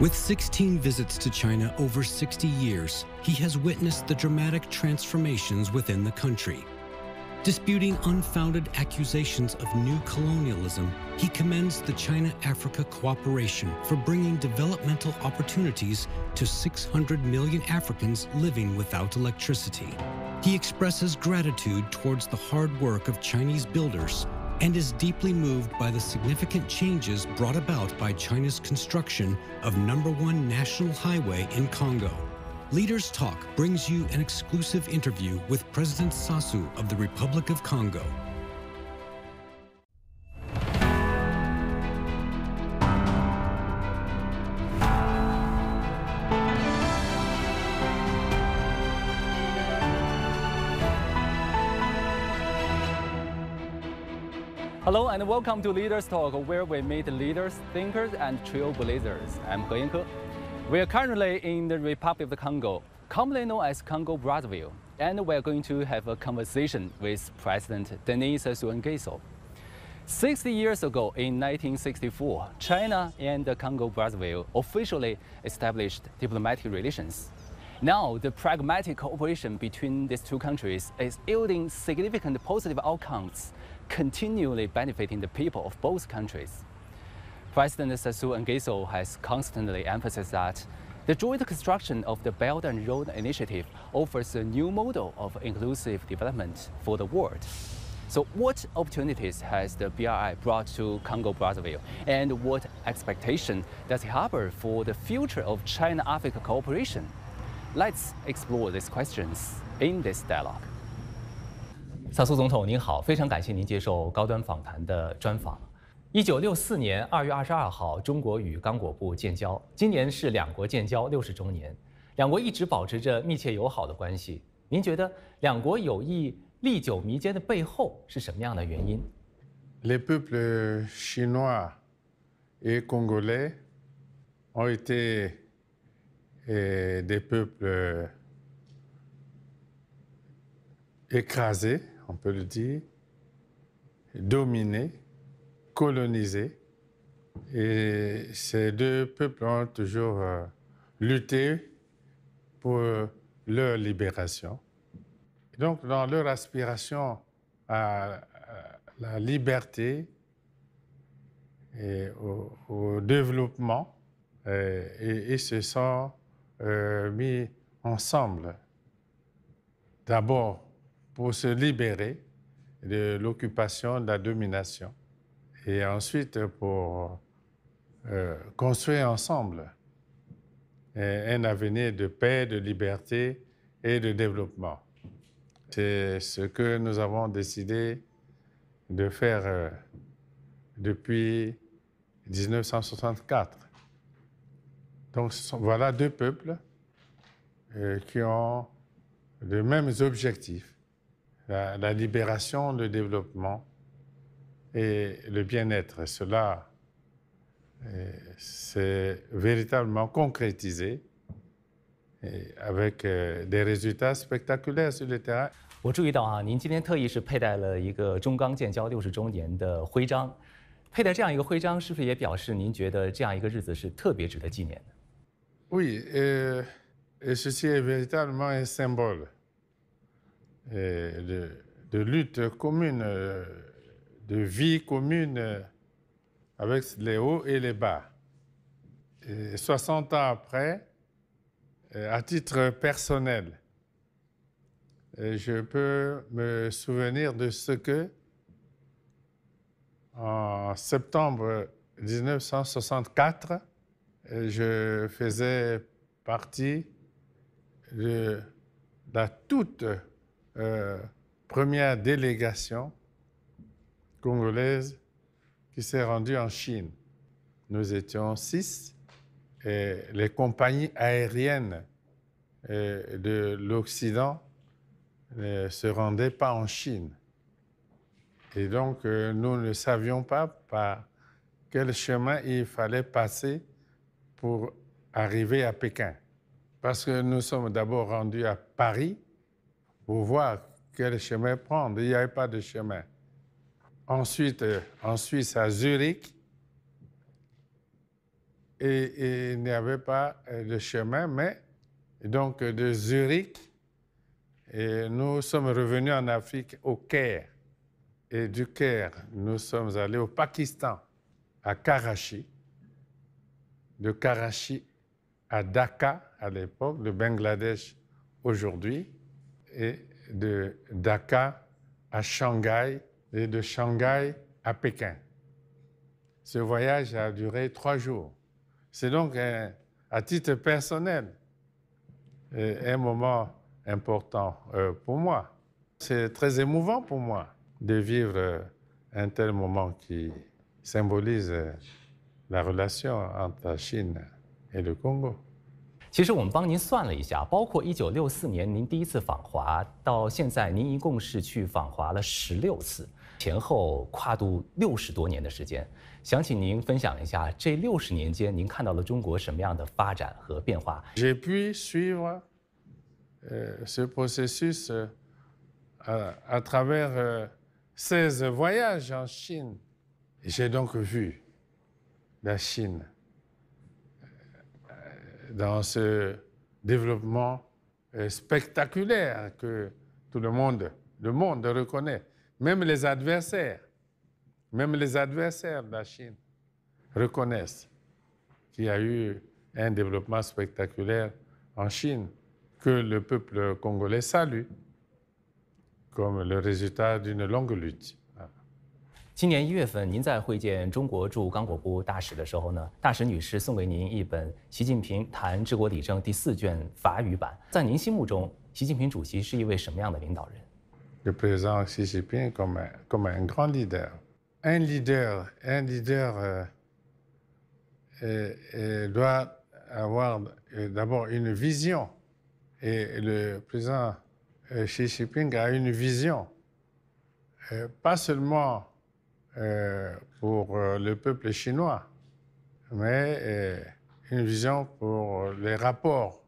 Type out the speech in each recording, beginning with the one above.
With 16 visits to China over 60 years, he has witnessed the dramatic transformations within the country. Disputing unfounded accusations of new colonialism, he commends the China Africa Cooperation for bringing developmental opportunities to 600 million Africans living without electricity. He expresses gratitude towards the hard work of Chinese builders and is deeply moved by the significant changes brought about by China's construction of number one national highway in Congo. Leaders Talk brings you an exclusive interview with President Sassou of the Republic of Congo Hello and welcome to Leaders Talk, where we meet leaders, thinkers, and trailblazers. I'm He Yanke. We are currently in the Republic of the Congo, commonly known as Congo Brazzaville, and we are going to have a conversation with President Denis Sassou Nguesso. Sixty years ago, in 1964, China and the Congo Brazzaville officially established diplomatic relations. Now, the pragmatic cooperation between these two countries is yielding significant positive outcomes continually benefiting the people of both countries. President Sassou Nguesso has constantly emphasized that the joint construction of the Belt and Road Initiative offers a new model of inclusive development for the world. So what opportunities has the BRI brought to Congo-Brazzaville? And what expectation does it harbor for the future of China-Africa cooperation? Let's explore these questions in this dialogue. 萨苏总统您好，非常感谢您接受高端访谈的专访。一九六四年二月二十二号，中国与刚果部建交，今年是两国建交六十周年，两国一直保持着密切友好的关系。您觉得两国友谊历久弥坚的背后是什么样的原因？Les peuples chinois et congolais ont été des peuples écrasés. on peut le dire, dominés, colonisés. Et ces deux peuples ont toujours euh, lutté pour leur libération. donc, dans leur aspiration à, la liberté et au, développement, euh, et, ils se sont euh, mis ensemble. D'abord pour se libérer de l'occupation, de la domination, et ensuite pour euh, construire ensemble un avenir de paix, de liberté et de développement. C'est ce que nous avons décidé de faire euh, depuis 1964. Donc voilà deux peuples euh, qui ont les mêmes objectifs la, la libération, le développement et le bien-être. Cela s'est euh, véritablement concrétisé euh, avec euh, des résultats spectaculaires sur le terrain. 我注意到啊，您今天特意是佩戴了一个中钢建交六十周年的徽章，佩戴这样一个徽章，是不是也表示您觉得这样一个日子是特别值得纪念的？Oui, oui et ceci est véritablement un symbole. Euh, de, lutte commune, euh, de vie commune euh, avec les hauts et les bas. Et 60 ans après, à titre personnel, je peux me souvenir de ce que, en septembre 1964, je faisais partie de la toute euh, première délégation congolaise qui s'est rendue en Chine. Nous étions six et les compagnies aériennes euh, de l'Occident ne euh, se rendaient pas en Chine. Et donc, nous ne savions pas par quel chemin il fallait passer pour arriver à Pékin. Parce que nous sommes d'abord rendus à Paris, pour voir quel chemin prendre. Il n'y avait pas de chemin. Ensuite, euh, en Suisse, à Zurich, et, il n'y avait pas euh, de chemin, mais donc euh, de Zurich, et nous sommes revenus en Afrique au Caire. Et du Caire, nous sommes allés au Pakistan, à Karachi. De Karachi à Dhaka à l'époque, de Bangladesh aujourd'hui et de Dakar à Shanghai et de Shanghai à Pékin. Ce voyage a duré trois jours. C'est donc, à titre personnel, euh, un moment important euh, pour moi. C'est très émouvant pour moi de vivre euh, un tel moment qui symbolise la relation entre la Chine et le Congo. 其实我们帮您算了一下，包括一九六四年您第一次访华到现在，您一共是去访华了十六次，前后跨度六十多年的时间。想请您分享一下这六十年间您看到了中国什么样的发展和变化？J'ai pu suivre ce processus à travers seize voyages en Chine. J'ai donc vu la Chine. dans ce développement euh, spectaculaire que tout le monde, le monde reconnaît. Même les adversaires, même les adversaires de la Chine reconnaissent qu'il y a eu un développement spectaculaire en Chine que le peuple congolais salue comme le résultat d'une longue lutte. 今年一月份，您在会见中国驻刚果（部大使的时候呢，大使女士送给您一本《习近平谈治国理政》第四卷法语版。在您心目中，习近平主席是一位什么样的领导人？Le président Xi Jinping comme un comme un grand leader, un leader, un leader euh, doit avoir d'abord une vision, et le président Xi Jinping a une vision, pas seulement Euh, pour euh, le peuple chinois, mais euh, une vision pour les rapports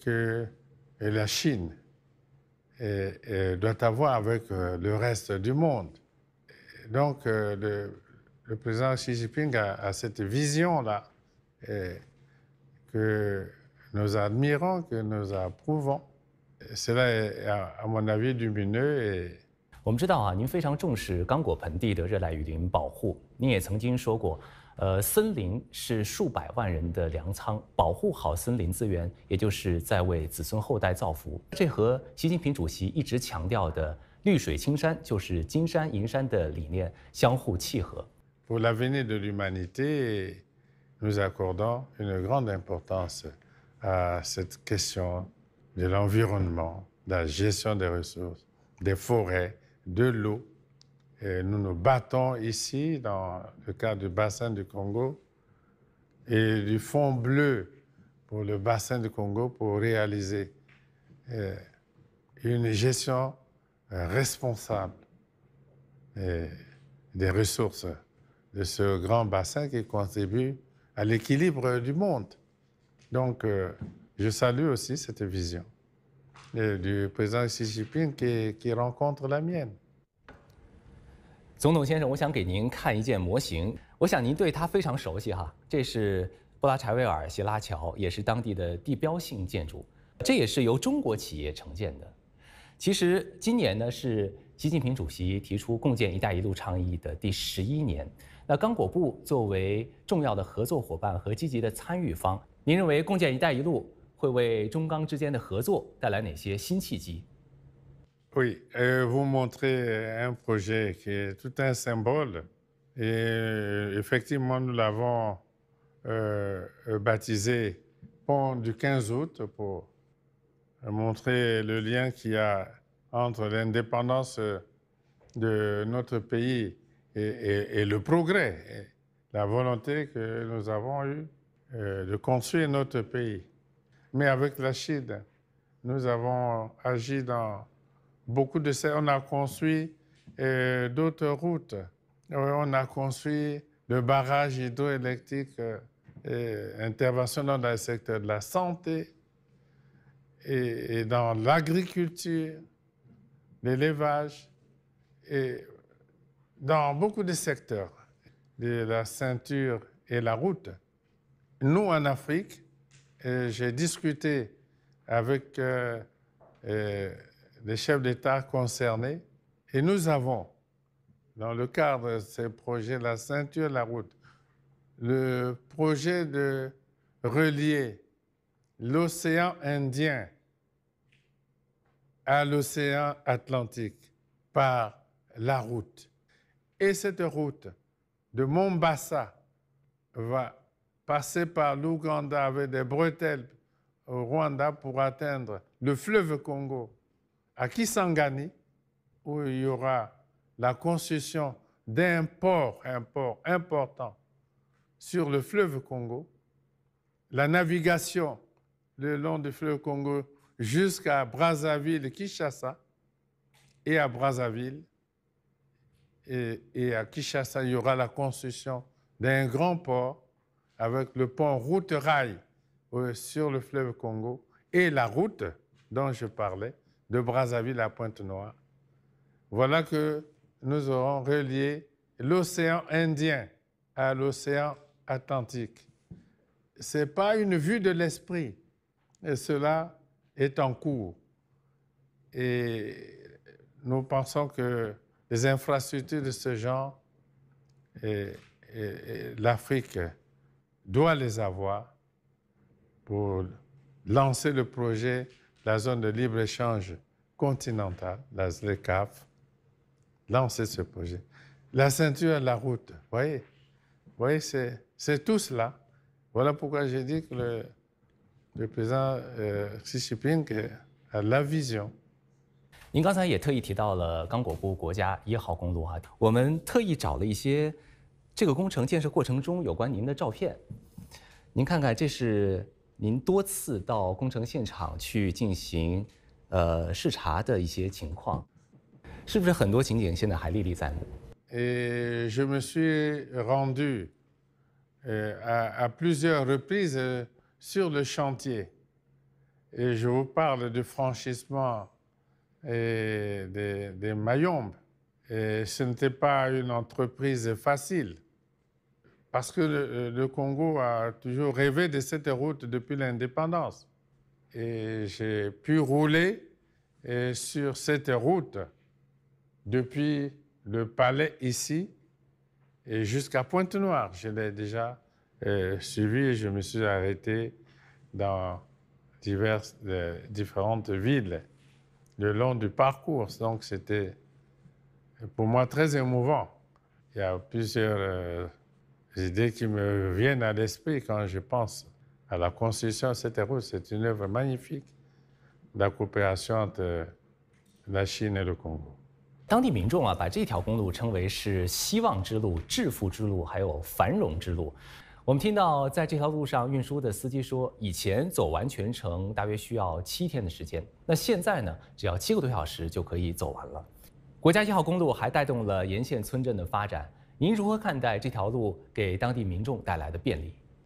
que la Chine doit avoir avec le reste du monde. Donc, le, président Xi Jinping a, cette vision-là que nous admirons, que nous approuvons. Cela est, à, à mon avis, lumineux et 我们知道啊，您非常重视刚果盆地的热带雨林保护。您也曾经说过，呃，森林是数百万人的粮仓，保护好森林资源，也就是在为子孙后代造福。这和习近平主席一直强调的“绿水青山就是金山银山”的理念相互契合。Pour l'avenir de l'humanité, nous accordons une grande importance à cette question de l'environnement, de la gestion des ressources des forêts. de l'eau. nous nous battons ici, dans le cadre du bassin du Congo, et du fond bleu pour le bassin du Congo pour réaliser euh, une gestion responsable euh, des ressources de ce grand bassin qui contribue à l'équilibre du monde. Donc, euh, je salue aussi cette vision. 总统先生，我想给您看一件模型，我想您对它非常熟悉哈。这是布拉柴维尔斜拉桥，也是当地的地标性建筑，这也是由中国企业承建的。其实今年呢是习近平主席提出共建“一带一路”倡议的第十一年。那刚果部作为重要的合作伙伴和积极的参与方，您认为共建“一带一路”？Oui, vous montrez un projet qui est tout un symbole et effectivement nous l'avons euh, baptisé Pont du 15 août pour montrer le lien qu'il y a entre l'indépendance de notre pays et, le progrès, la volonté que nous avons eue euh, de construire notre pays. Mais avec l'Achid, nous avons euh, agi dans beaucoup de ces. On a construit euh, d'autres routes. Euh, on a construit le barrage hydroélectrique euh, interventionnel dans le secteur de la santé et, et dans l'agriculture, l'élevage et dans beaucoup de secteurs, de la ceinture et la route. Nous, en Afrique, j'ai discuté avec euh, euh, les chefs d'État concernés et nous avons, dans le cadre de ces projets, la ceinture la route, le projet de relier l'océan Indien à l'océan Atlantique par la route. Et cette route de Mombasa va passer par l'Ouganda avec des bretelles au Rwanda pour atteindre le fleuve Congo à Kisangani, où il y aura la construction d'un port, un port important sur le fleuve Congo, la navigation le long du fleuve Congo jusqu'à Brazzaville et Kinshasa, et à Brazzaville et, et à Kinshasa, il y aura la construction d'un grand port avec le pont route-rail euh, sur le fleuve Congo et la route dont je parlais de Brazzaville à Pointe-Noire. Voilà que nous aurons relié l'océan Indien à l'océan Atlantique. Ce n'est pas une vue de l'esprit, et cela est en cours. Et nous pensons que les infrastructures de ce genre et, et l'Afrique doit les avoir pour lancer le projet de la zone de libre-échange continentale, la ZLECAF, lancer ce projet. La ceinture, la route, voyez, voyez c'est tout cela. Voilà pourquoi j'ai dit que le, le président euh, Xi Jinping a la vision. 这个工程建设过程中有关您的照片，您看看，这是您多次到工程现场去进行，呃视察的一些情况，是不是很多情景现在还历历在目？Et je me suis rendu à plusieurs reprises sur le chantier et je vous parle du franchissement et des Mayombes. Et ce n'était pas une entreprise facile. Parce que euh, le, Congo a toujours rêvé de cette route depuis l'indépendance. Et j'ai pu rouler euh, sur cette route depuis le palais ici et jusqu'à Pointe-Noire. Je l'ai déjà euh, suivi et je me suis arrêté dans diverses, différentes villes le long du parcours. Donc c'était pour moi très émouvant. Il y a plusieurs... 当地民众啊，把这条公路称为是希望之路、致富之路，还有繁荣之路。我们听到，在这条路上运输的司机说，以前走完全程大约需要七天的时间，那现在呢，只要七个多小时就可以走完了。国家一号公路还带动了沿线村镇的发展。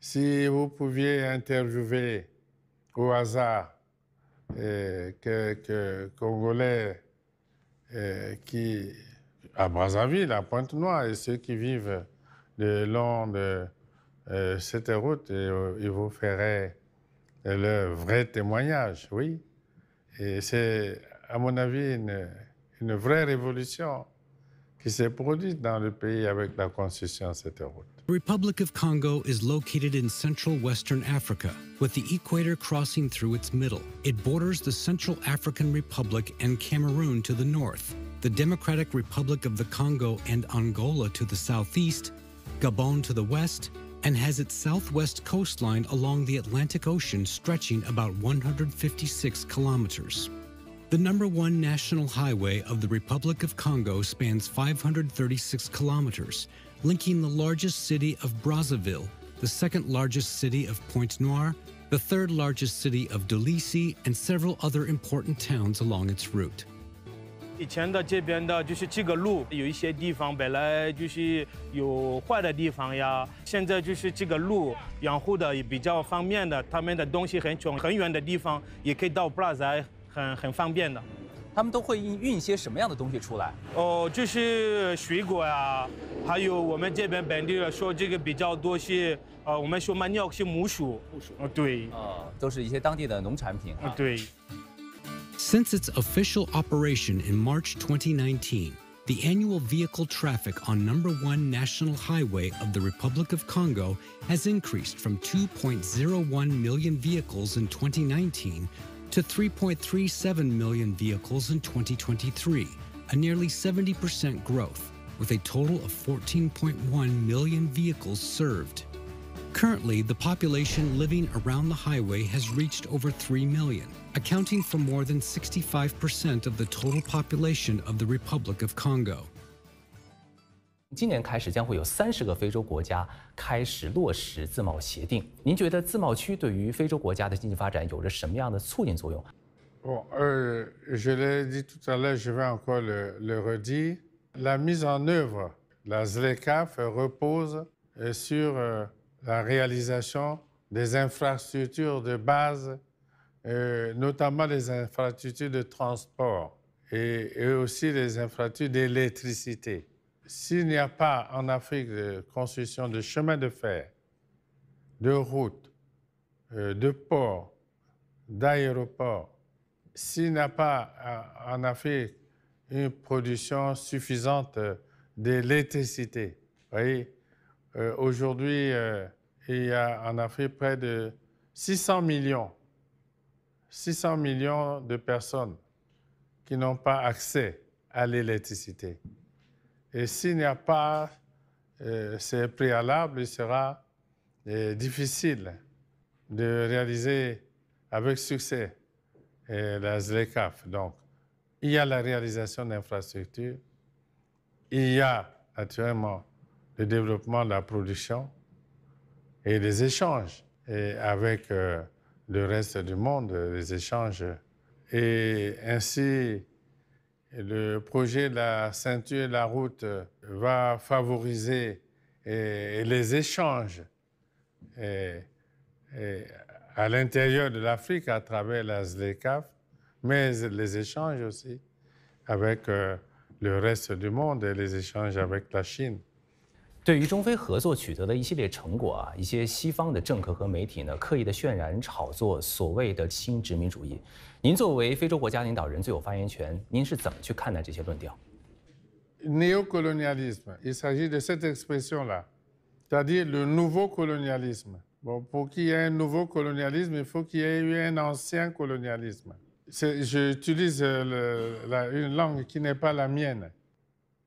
Si vous pouviez interviewer au hasard eh, quelques Congolais eh, qui à Brazzaville, à Pointe-Noire, et ceux qui vivent le long de eh, cette route, ils vous feraient le vrai témoignage, oui. Et c'est, à mon avis, une, une vraie révolution. qui s'est dans le pays avec la de cette route. The Republic of Congo is located in central western Africa, with the equator crossing through its middle. It borders the Central African Republic and Cameroon to the north, the Democratic Republic of the Congo and Angola to the southeast, Gabon to the west, and has its southwest coastline along the Atlantic Ocean stretching about 156 kilometers. The number one national highway of the Republic of Congo spans 536 kilometers, linking the largest city of Brazzaville, the second largest city of Pointe Noire, the third largest city of Dolisi, and several other important towns along its route. Since its official operation in March 2019, the annual vehicle traffic on number one national highway of the Republic of Congo has increased from 2.01 million vehicles in 2019 to 3.37 million vehicles in 2023, a nearly 70% growth, with a total of 14.1 million vehicles served. Currently, the population living around the highway has reached over 3 million, accounting for more than 65% of the total population of the Republic of Congo. 今年开始，将会有三十个非洲国家开始落实自贸协定。您觉得自贸区对于非洲国家的经济发展有着什么样的促进作用 b o je l'ai dit tout à l'heure, je vais encore le redire. La mise en œuvre de la ZLECA repose sur la réalisation des infrastructures de base, notamment les infrastructures de transport et aussi les infrastructures d'électricité. s'il n'y a pas en Afrique de construction de chemins de fer, de routes, euh, de ports, d'aéroports, s'il n'y a pas euh, en Afrique une production suffisante euh, d'électricité, voyez, aujourd'hui, il y a en Afrique près de millions, 600 millions de personnes qui n'ont pas accès à l'électricité. Et s'il n'y a pas euh, ces préalables, il sera euh, difficile de réaliser avec succès euh, la ZLECAF. Donc, il y a la réalisation d'infrastructures, il y a actuellement le développement de la production et les échanges et avec le reste du monde, les échanges. Et ainsi, le projet de la ceinture et la route euh, va favoriser les échanges à l'intérieur de l'Afrique à travers la ZLECAF, mais les échanges aussi avec euh, le reste du monde et les échanges avec la Chine. 对于中非合作取得的一系列成果啊，一些西方的政客和媒体呢，刻意的渲染、炒作所谓的新殖民主义。Néocolonialisme, il s'agit de cette expression-là, c'est-à-dire le nouveau colonialisme. Bon, pour qu'il y ait un nouveau colonialisme, il faut qu'il y ait eu un ancien colonialisme. J'utilise une langue qui n'est pas la mienne.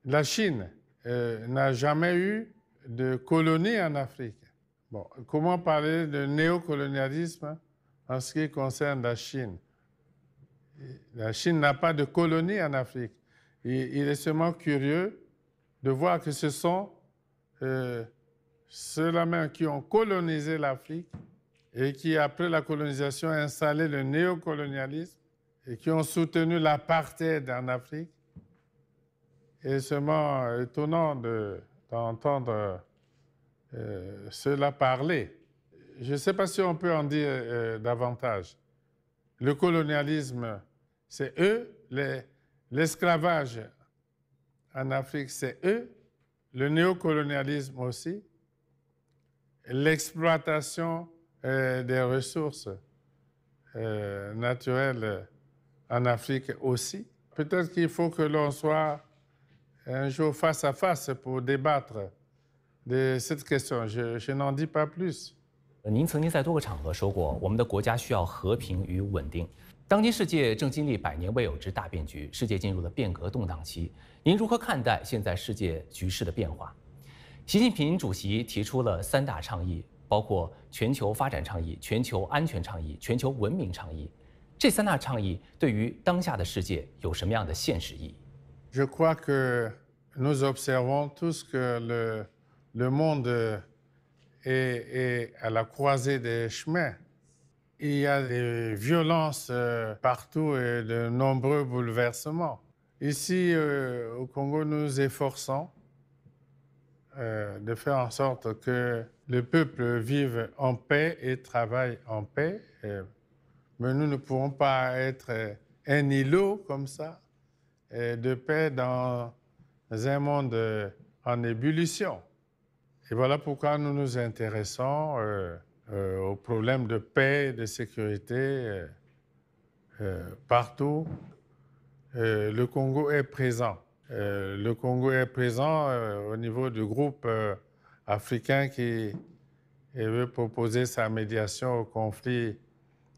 La Chine euh, n'a jamais eu de colonie en Afrique. Bon, comment parler de néocolonialisme en ce qui concerne la Chine la Chine n'a pas de colonie en Afrique. il est seulement curieux de voir que ce sont euh, ceux-là même qui ont colonisé l'Afrique et qui, après la colonisation, ont installé le néocolonialisme et qui ont soutenu l'apartheid en Afrique. Et seulement euh, étonnant d'entendre euh, cela parler. Je ne sais pas si on peut en dire davantage le colonialisme, c'est eux, l'esclavage en Afrique, c'est eux, le néocolonialisme aussi, l'exploitation euh, des ressources euh, naturelles en Afrique aussi. Peut-être qu'il faut que l'on soit un jour face à face pour débattre de cette question. Je, je n'en dis pas plus. 您曾经在多个场合说过，我们的国家需要和平与稳定。当今世界正经历百年未有之大变局，世界进入了变革动荡期。您如何看待现在世界局势的变化？习近平主席提出了三大倡议，包括全球发展倡议、全球安全倡议、全球文明倡议。这三大倡议对于当下的世界有什么样的现实意义？et, à la croisée des chemins. Il y a des violences euh, partout et de nombreux bouleversements. Ici, euh, au Congo, nous efforçons euh, de faire en sorte que le peuple vive en paix et travaille en paix. mais nous ne pouvons pas être un îlot comme ça de paix dans un monde en ébullition. Et voilà pourquoi nous nous intéressons euh, euh, aux problèmes de paix et de sécurité euh, partout. le Congo est présent. le Congo est présent au niveau du groupe africain qui veut proposer sa médiation au conflit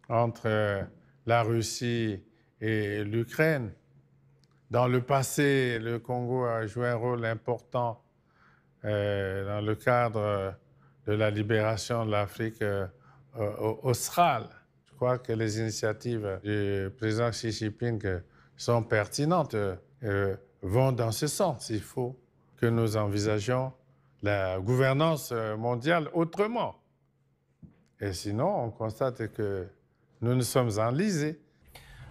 entre la Russie et l'Ukraine. Dans le passé, le Congo a joué un rôle important euh, dans le cadre euh, de la libération de l'Afrique euh, australe. Je crois que les initiatives du président Xi Jinping sont pertinentes, vont dans ce sens. Il faut que nous envisagions la gouvernance mondiale autrement. Et sinon, on constate que nous nous sommes enlisés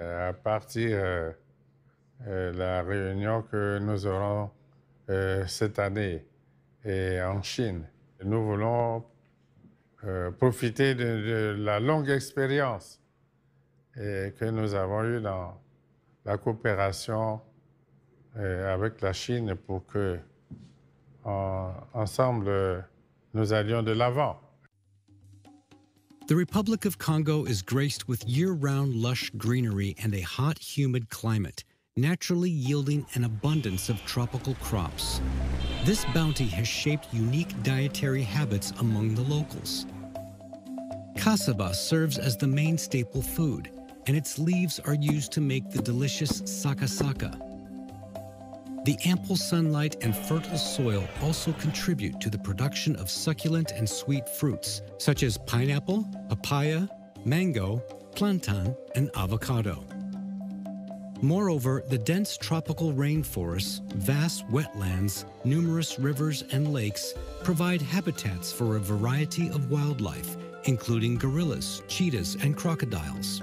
Euh, à partir de euh, euh, la réunion que nous aurons cette année en Chine. Nous voulons profiter de, la longue expérience que nous avons eue dans la coopération avec la Chine pour que, ensemble, nous allions de l'avant. The Republic of Congo is graced with year round lush greenery and a hot, humid climate, naturally yielding an abundance of tropical crops. This bounty has shaped unique dietary habits among the locals. Cassava serves as the main staple food, and its leaves are used to make the delicious sakasaka, the ample sunlight and fertile soil also contribute to the production of succulent and sweet fruits, such as pineapple, papaya, mango, plantain, and avocado. Moreover, the dense tropical rainforests, vast wetlands, numerous rivers, and lakes provide habitats for a variety of wildlife, including gorillas, cheetahs, and crocodiles.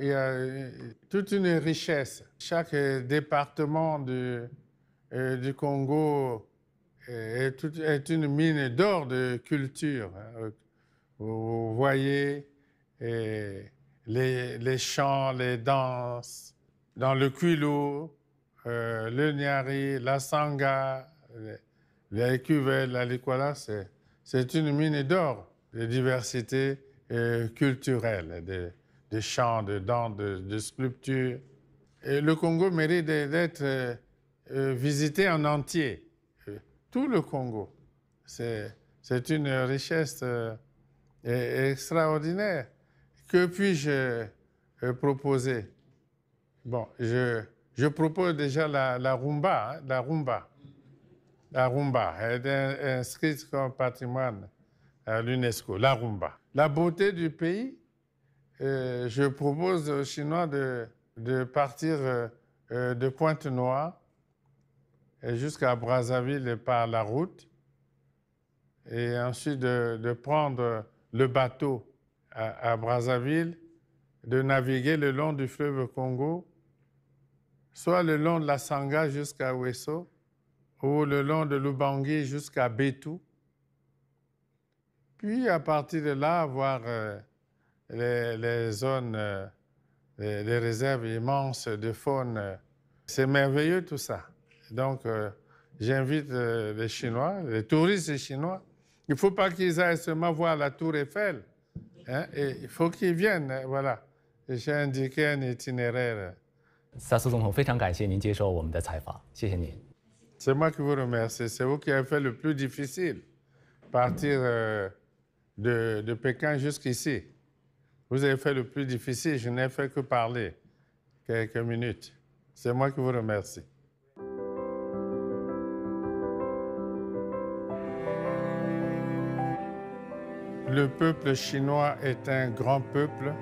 il y a euh, toute une richesse. Chaque département du, euh, du Congo euh, est, est, une mine d'or de culture. Hein. Vous voyez les, les, chants, les danses, dans le Kuilu, le Nyari, la Sanga, les cuvelles, la likwala, c'est une mine d'or de diversité culturelle. De, de chants, de dents, de, sculptures. le Congo mérite d'être euh, euh, visité en entier. Euh, tout le Congo. C'est une richesse extraordinaire. Que puis-je proposer Bon, je, propose déjà la, la rumba. Hein, la rumba. La rumba est inscrite comme patrimoine à l'UNESCO. La rumba. La beauté du pays, euh, je propose aux Chinois de, partir euh, euh, de Pointe-Noire jusqu'à Brazzaville par la route et ensuite de, prendre le bateau à, Brazzaville, de naviguer le long du fleuve Congo, soit le long de la Sangha jusqu'à Ouesso, ou le long de Lubangui jusqu'à Betou. Puis à partir de là, avoir les, zones, euh, les, réserves immenses de faune. Euh, c'est merveilleux tout ça. Donc, euh, j'invite les Chinois, les touristes chinois. Il ne faut pas qu'ils aillent seulement voir la tour Eiffel. Hein, et il faut qu'ils viennent, hein, voilà. J'ai indiqué un itinéraire. C'est moi qui vous remercie. C'est vous qui avez fait le plus difficile, partir de Pékin jusqu'ici. Vous avez fait le plus difficile, je n'ai fait que parler quelques minutes. C'est moi qui vous remercie. Le peuple chinois est un grand peuple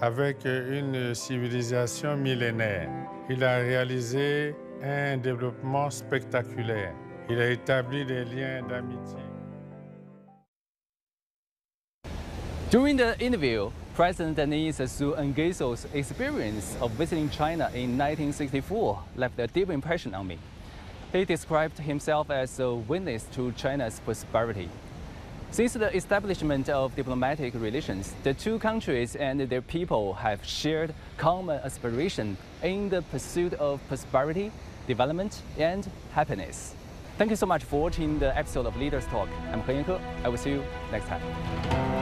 avec une civilisation millénaire. Il a réalisé un développement spectaculaire. Il a établi des liens d'amitié. During the interview, President Denis Su Nguesso's experience of visiting China in 1964 left a deep impression on me. He described himself as a witness to China's prosperity. Since the establishment of diplomatic relations, the two countries and their people have shared common aspiration in the pursuit of prosperity, development, and happiness. Thank you so much for watching the episode of Leaders Talk. I'm He Yanke. I will see you next time.